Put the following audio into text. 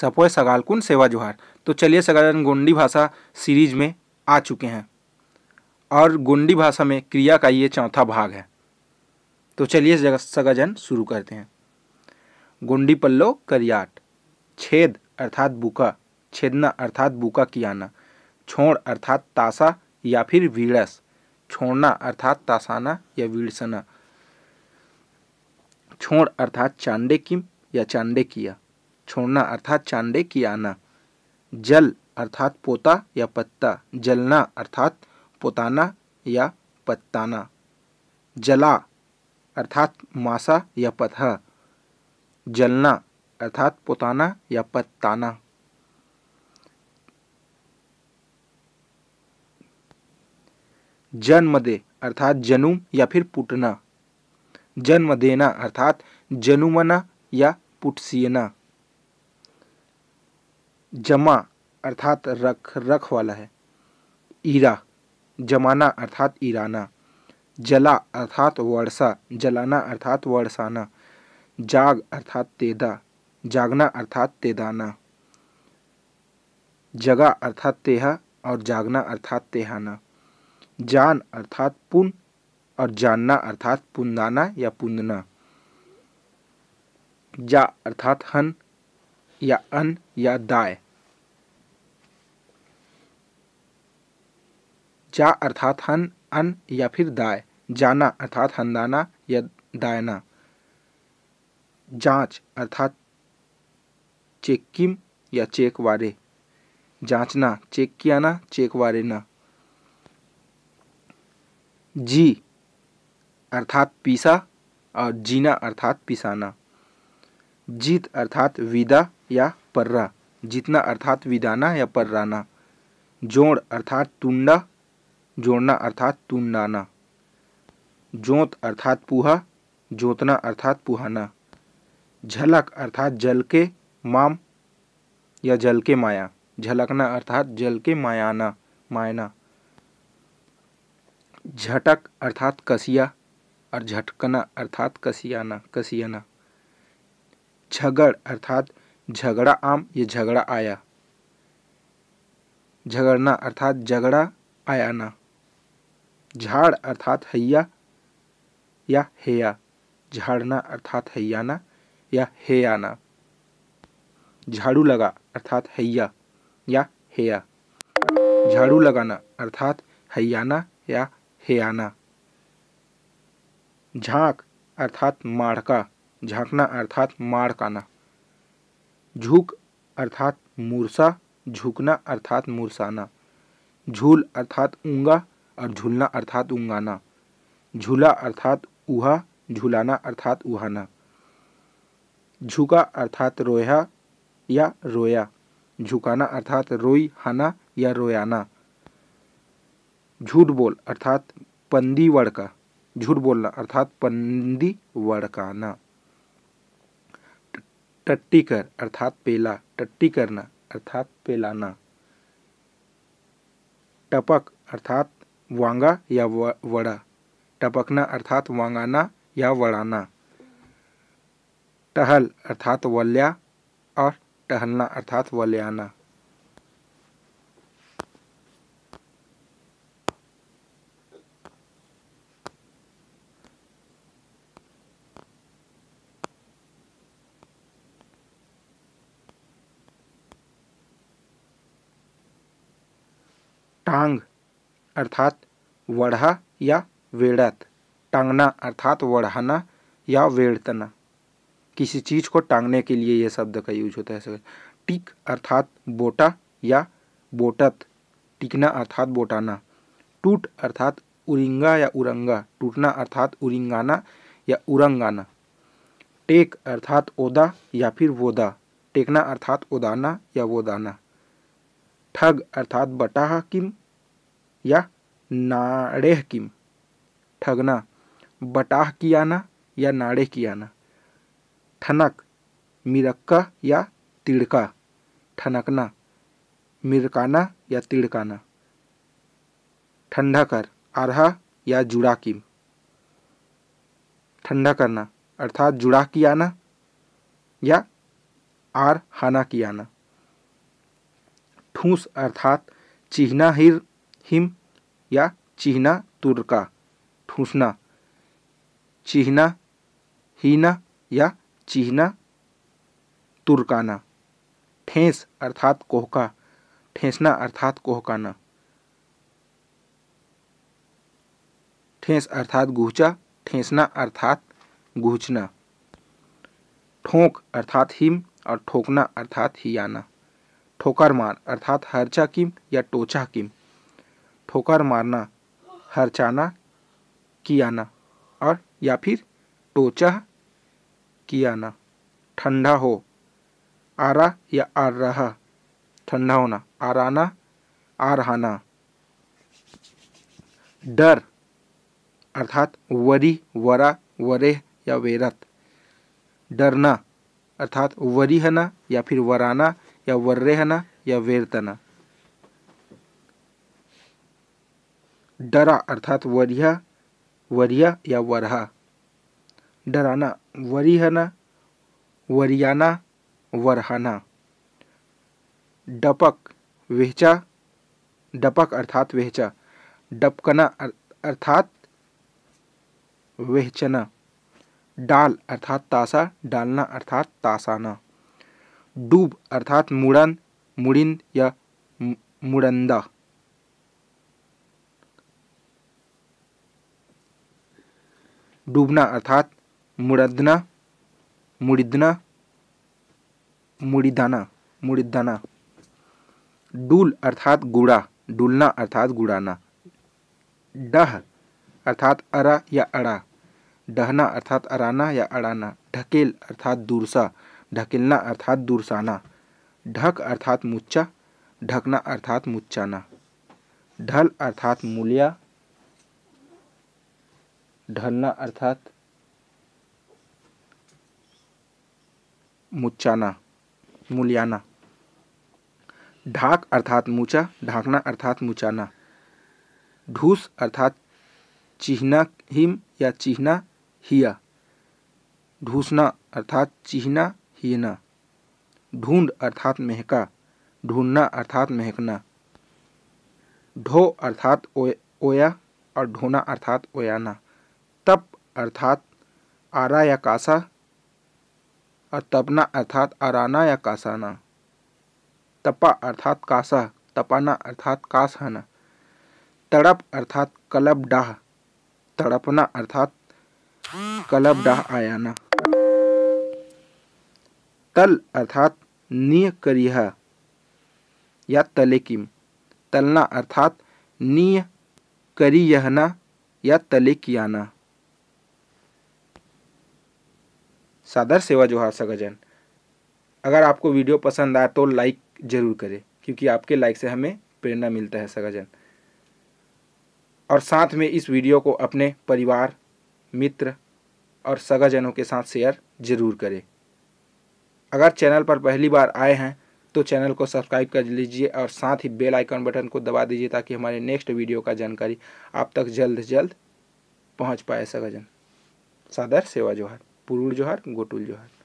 सपोय सगालकुन सेवा जोहार तो चलिए सगालन गोंडी भाषा सीरीज में आ चुके हैं और गोंडी भाषा में क्रिया का ये चौथा भाग है तो चलिए सगाजन शुरू करते हैं गोंडी पल्लो करियाट छेद अर्थात बुका छेदना अर्थात बुका कियाना छोड़ अर्थात तासा या फिर वीड़स छोड़ना अर्थात तासाना या वीड़सना छोड़ अर्थात चांडे किम या चांडे किया छोड़ना अर्थात चांडे की आना जल अर्थात पोता या पत्ता जलना अर्थात पोताना या पत्ताना जला अर्थात मासा या पतहा जलना अर्थात पोताना या पत्ताना जन्म दे अर्थात जनुम या फिर पुटना जन्म देना अर्थात जनुमना या पुटसियना जमा अर्थात रख रख वाला है ईरा जमाना अर्थात ईराना जला अर्थात वर्षा जलाना अर्थात वर्षाना जाग अर्थात तेदा जागना अर्थात तेदाना जगा अर्थात तेहा और जागना अर्थात तेहाना जान अर्थात पुन और जानना अर्थात पुंदाना या पुंदना जा अर्थात हन या अन या दाय जा अर्थात हन अन या फिर दाय जाना अर्थात हंदाना या दायना जांच अर्थात किम या चेक वारे जांचना चेक किया ना वारे ना जी अर्थात पीसा और जीना अर्थात पिसाना जीत अर्थात विदा या पर्रा जितना अर्थात विदाना या पर्राना जोड़ अर्थात तुंडा जोड़ना अर्थात तुंडाना जोत अर्थात पुहा जोतना अर्थात पुहाना झलक अर्थात जल के माम या जल के माया झलकना अर्थात जल के मायाना मायना झटक अर्थात कसिया और झटकना अर्थात कसियाना कसियाना झगड़ अर्थात झगड़ा आम ये झगड़ा आया झगड़ना अर्थात झगड़ा आयाना झाड़ अर्थात हैया या हेया झाड़ना अर्थात हैयाना या हेयाना झाड़ू लगा अर्थात हैया या हेया झाड़ू लगाना अर्थात हैयाना या हेयाना झांक अर्थात माड़का झांकना अर्थात माड़काना झुक अर्थात मूर्सा झुकना अर्थात मूर्साना झूल अर्थात ऊँगा और झूलना अर्थात ऊँगाना झूला अर्थात उहा झूलाना अर्थात उहाना झुका अर्थात रोया या रोया झुकाना अर्थात रोई हाना या रोयाना झूठ बोल अर्थात पंदी वड़का झूठ बोलना अर्थात पंदी वड़काना टट्टी कर अर्थात पेला टट्टी करना अर्थात पेलाना टपक अर्थात वांगा या वड़ा टपकना अर्थात वांगाना या वड़ाना टहल अर्थात वल्या और टहलना अर्थात वल्याना टांग अर्थात वढ़ा या वेड़त टांगना अर्थात वढ़ाना या वेड़तना किसी चीज़ को टांगने के लिए यह शब्द का यूज होता है टिक अर्थात बोटा या बोटत टिकना अर्थात बोटाना टूट अर्थात उरिंगा या उरंगा टूटना अर्थात उरिंगाना या उरंगाना टेक अर्थात ओदा या फिर वोदा टेकना अर्थात ओदाना या वोदाना ठग अर्थात बटाह किम या नाड़ेह किम ठगना बटाह की आना या नाड़े की आना ठनक मिरक्का या तिड़का ठनकना मिरकाना या तिड़काना ठंडा कर आरहा या जुड़ा किम ठंडा करना अर्थात जुड़ा की आना या आर हाना की आना ठूस अर्थात चिहना हिर हिम या चिहना तुरका ठूसना चिहना हीना या चिहना तुरकाना ठेस अर्थात कोहका ठेसना अर्थात कोहकाना ठेस अर्थात गुहचा ठेसना अर्थात गुहचना ठोंक अर्थात हिम और ठोकना अर्थात हियाना ठोकर मार अर्थात हर्चा किम या टोचा किम ठोकर मारना हर्चाना कियाना और या फिर टोचा कियाना ठंडा हो आरा या आ रहा ठंडा होना आराना आरहाना डर अर्थात वरी वरा वरे या वेरत डरना अर्थात वरीहना या फिर वराना या वर्रेहना या वेरतना डरा अर्थात वरिया वरिया या वरहा डराना वरिहना वरियाना वरहाना डपक वेहचा डपक अर्थात वेहचा डपकना अर्थात वेहचना डाल अर्थात तासा डालना अर्थात तासाना डूब अर्थात मुड़न मुड़िंद या मुड़ंदा डूबना अर्थात मुड़दना मुड़िदना मुड़िदाना मुड़िदाना डूल अर्थात गुड़ा डूलना अर्थात गुड़ाना डह अर्थात अरा या अड़ा डहना अर्थात अराना या अड़ाना ढकेल अर्थात दूरसा ढकेलना अर्थात दुरसाना ढक अर्थात मुच्चा ढकना अर्थात मुच्चाना ढल अर्थात मूलिया ढलना अर्थात मुच्चाना मूलियाना ढाक अर्थात मूचा ढाकना अर्थात मुचाना ढूस अर्थात चिहना हिम या चिहना हिया ढूसना अर्थात चिहना हीना ढूंढ अर्थात महका ढूंढना अर्थात महकना ढो अर्थात ओया और ढोना अर्थात ओयाना तप अर्थात आरा या कासा और तपना अर्थात आराना या कासाना तपा अर्थात कासा तपाना अर्थात कासाना तड़प अर्थात कलब डाह तड़पना अर्थात कलब डाह आयाना तल अर्थात निय करिह या तले किम तलना अर्थात निय करियहना या तले कियाना सादर सेवा जोहार सगजन अगर आपको वीडियो पसंद आए तो लाइक ज़रूर करें क्योंकि आपके लाइक से हमें प्रेरणा मिलता है सगजन और साथ में इस वीडियो को अपने परिवार मित्र और सगाजनों के साथ शेयर ज़रूर करें अगर चैनल पर पहली बार आए हैं तो चैनल को सब्सक्राइब कर लीजिए और साथ ही बेल आइकन बटन को दबा दीजिए ताकि हमारे नेक्स्ट वीडियो का जानकारी आप तक जल्द से जल्द पहुँच पाए सगजन सादर सेवा जोहार पुरुल जोहार गोटुल जोहार